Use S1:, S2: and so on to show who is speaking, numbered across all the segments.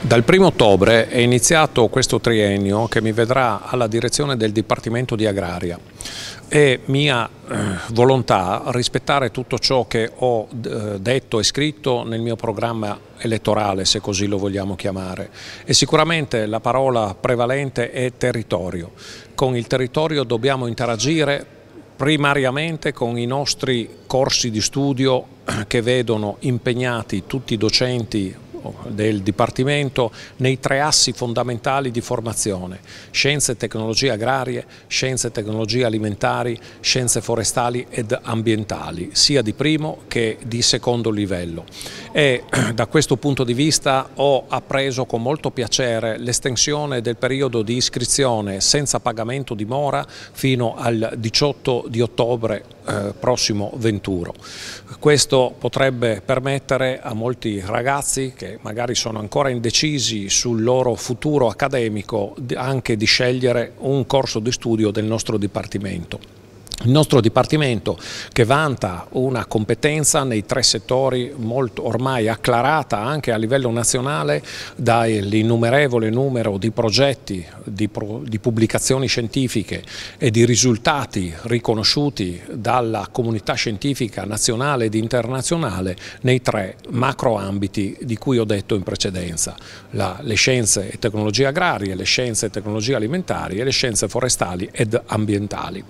S1: Dal 1 ottobre è iniziato questo triennio che mi vedrà alla direzione del Dipartimento di Agraria. È mia eh, volontà rispettare tutto ciò che ho eh, detto e scritto nel mio programma elettorale, se così lo vogliamo chiamare. E sicuramente la parola prevalente è territorio. Con il territorio dobbiamo interagire primariamente con i nostri corsi di studio eh, che vedono impegnati tutti i docenti del Dipartimento nei tre assi fondamentali di formazione, scienze e tecnologie agrarie, scienze e tecnologie alimentari, scienze forestali ed ambientali, sia di primo che di secondo livello. E da questo punto di vista ho appreso con molto piacere l'estensione del periodo di iscrizione senza pagamento di mora fino al 18 di ottobre eh, prossimo 21. Questo potrebbe permettere a molti ragazzi che magari sono ancora indecisi sul loro futuro accademico anche di scegliere un corso di studio del nostro Dipartimento. Il nostro Dipartimento che vanta una competenza nei tre settori molto ormai acclarata anche a livello nazionale dall'innumerevole numero di progetti, di, pro, di, pubblicazioni scientifiche e di risultati riconosciuti dalla comunità scientifica nazionale ed internazionale nei tre macroambiti di cui ho detto in precedenza, la, le scienze e tecnologie agrarie, le scienze e tecnologie alimentari e le scienze forestali ed ambientali.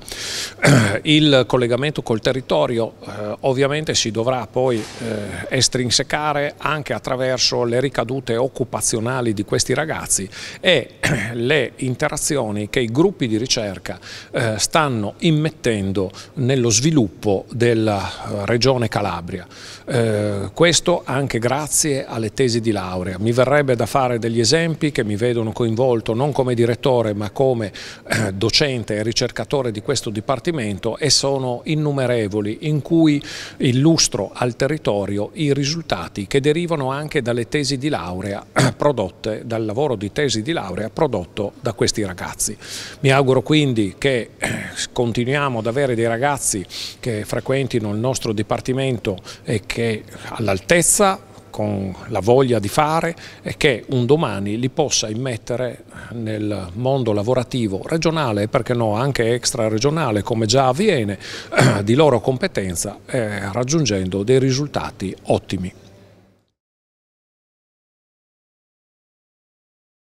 S1: Eh, il collegamento col territorio eh, ovviamente si dovrà poi eh, estrinsecare anche attraverso le ricadute occupazionali di questi ragazzi e le interazioni che i gruppi di ricerca eh, stanno immettendo nello sviluppo della eh, regione Calabria. Eh, questo anche grazie alle tesi di laurea. Mi verrebbe da fare degli esempi che mi vedono coinvolto non come direttore ma come docente e ricercatore di questo Dipartimento e sono innumerevoli in cui illustro al territorio i risultati che derivano anche dalle tesi di laurea prodotte, dal lavoro di tesi di laurea prodotto da questi ragazzi. Mi auguro quindi che eh, continuiamo ad avere dei ragazzi che frequentino il nostro Dipartimento e che all'altezza con la voglia di fare e che un domani li possa immettere nel mondo lavorativo regionale e perché no anche extra regionale come già avviene di loro competenza eh, raggiungendo dei risultati ottimi.